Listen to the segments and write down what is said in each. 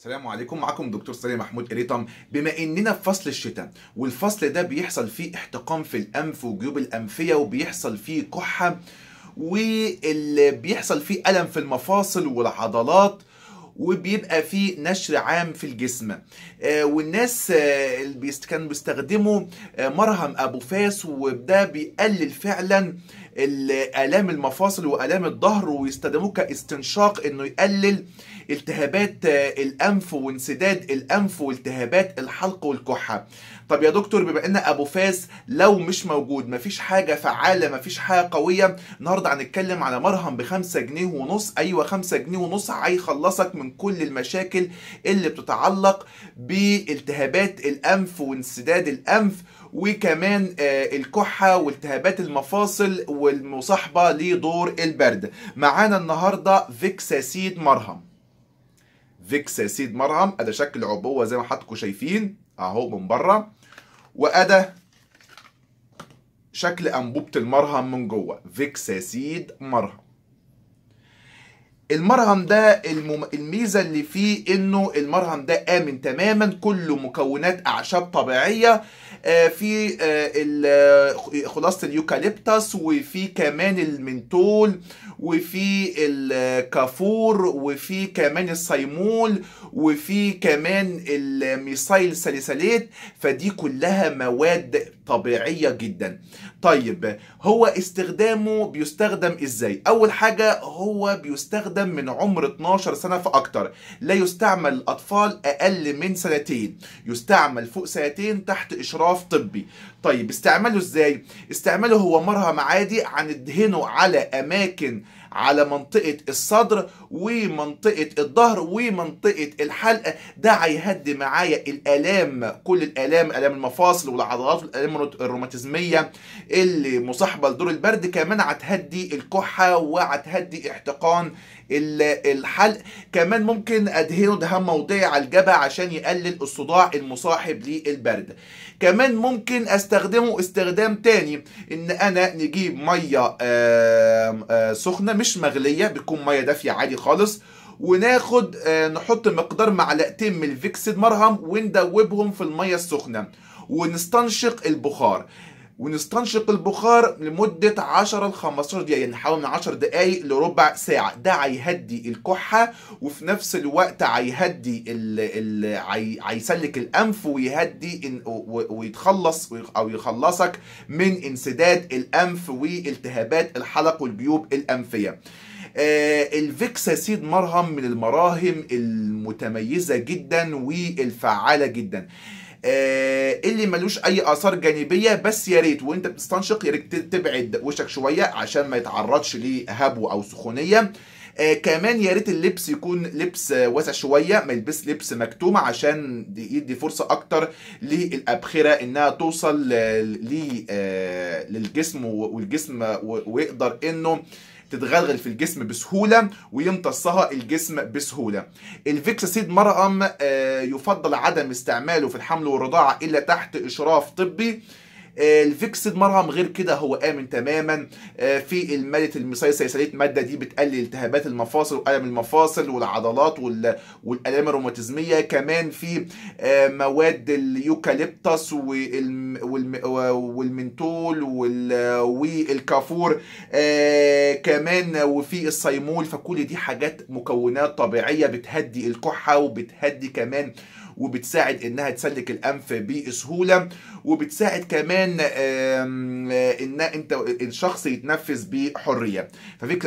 السلام عليكم معكم دكتور سليم محمود قريطم بما اننا في فصل الشتاء والفصل ده بيحصل فيه احتقان في الانف وجيوب الانفيه وبيحصل فيه كحه واللي بيحصل فيه الم في المفاصل والعضلات وبيبقى فيه نشر عام في الجسم آه والناس آه اللي كانوا بيستخدموا آه مرهم ابو فاس وده بيقلل فعلا آه الام المفاصل والام الظهر ويستخدموه كاستنشاق انه يقلل التهابات آه، الانف وانسداد الانف والتهابات الحلق والكحه طب يا دكتور بما ان ابو فاس لو مش موجود مفيش حاجه فعاله مفيش حاجه قويه النهارده هنتكلم على مرهم ب 5 جنيه ونص ايوه 5 جنيه ونص هيخلصك من كل المشاكل اللي بتتعلق بالتهابات الانف وانسداد الانف وكمان آه، الكحة والتهابات المفاصل والمصاحبة لدور البرد معانا النهاردة فيكساسيد مرهم فيكساسيد مرهم ده شكل عبوة زي ما حضراتكم شايفين اهو من بره واداه شكل انبوبه المرهم من جوه فيكساسيد مرهم المرهم ده المم... الميزه اللي فيه انه المرهم ده امن تماما كله مكونات اعشاب طبيعيه آه، في آه، خلاصه اليوكاليبتاس وفي كمان المنتول وفي الكافور وفي كمان الصيمول وفي كمان الميسايل ساليساليت فدي كلها مواد طبيعية جدا طيب هو استخدامه بيستخدم ازاي اول حاجة هو بيستخدم من عمر 12 سنة فاكتر لا يستعمل الاطفال اقل من سنتين يستعمل فوق سنتين تحت اشراف طبي طيب استعماله ازاي استعماله هو مرهم عادي هندهنه على اماكن على منطقة الصدر ومنطقة الظهر ومنطقة الحلقة ده هيهدي معايا الآلام كل الآلام آلام المفاصل والعضلات والآلام الروماتيزمية اللي مصاحبة لدور البرد كمان هتهدي الكحة وهتهدي احتقان الحلق كمان ممكن ادهنه دهان موضعي على الجبهه عشان يقلل الصداع المصاحب للبرد كمان ممكن استخدمه استخدام تاني ان انا نجيب ميه آه، سخنه مش مغليه بتكون ميه دافيه عادي خالص وناخد آه، نحط مقدار معلقتين من الفيكسد مرهم وندوبهم في الميه السخنه ونستنشق البخار ونستنشق البخار لمدة 10 ل 15 دقيقة يعني حوالي من 10 دقايق لربع ساعة ده هيهدي الكحة وفي نفس الوقت هيهدي هيسلك الأنف ويهدي ويتخلص أو يخلصك من انسداد الأنف والتهابات الحلق والجيوب الأنفية. آه سيد مرهم من المراهم المتميزة جدا والفعالة جدا. آه، اللي ملوش اي اثار جانبيه بس يا ريت وانت بتستنشق يا ريت تبعد وشك شويه عشان ما يتعرضش لهبو او سخونيه آه كمان يا ريت اللبس يكون لبس واسع شويه ما يلبس لبس مكتوم عشان يدي فرصه اكتر للابخره انها توصل آه للجسم والجسم ويقدر انه تتغلغل في الجسم بسهوله ويمتصها الجسم بسهوله الفيكساسيد مرقم آه، يفضل عدم استعماله في الحمل والرضاعه الا تحت اشراف طبي الفيكسد مرهم غير كده هو امن تماما آه، في الماده المصاصه سلسله الماده دي بتقلل التهابات المفاصل والم المفاصل والعضلات والالام الروماتيزميه كمان في آه، مواد اليوكاليبتس والمنتول والكافور آه، كمان وفي الصيمول فكل دي حاجات مكونات طبيعيه بتهدي الكحه وبتهدي كمان وبتساعد انها تسلك الانف بسهوله وبتساعد كمان آه، ان انت الشخص يتنفس بحريه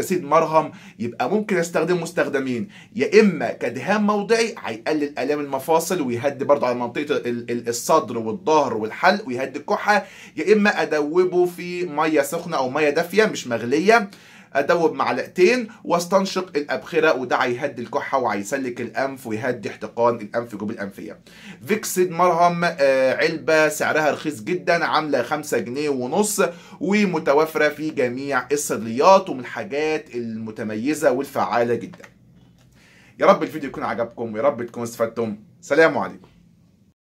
سيد مرهم يبقى ممكن استخدمه مستخدمين يا اما كدهان موضعي هيقلل الام المفاصل ويهدي برضه على منطقه الصدر والظهر والحلق ويهدي الكحه يا اما ادوبه في ميه سخنه او ميه دافيه مش مغليه ادوب معلقتين واستنشق الابخره وده هيهدي الكحه وهيسلك الانف ويهدي احتقان الانف جوب الانفيه فيكسد مرهم آه، علبه سعرها رخيص جدا عامله 5 جنيه ونص ومتوفره في جميع الصيدليات ومن الحاجات المتميزه والفعاله جدا يا رب الفيديو يكون عجبكم ويا رب تكونوا استفدتم سلام عليكم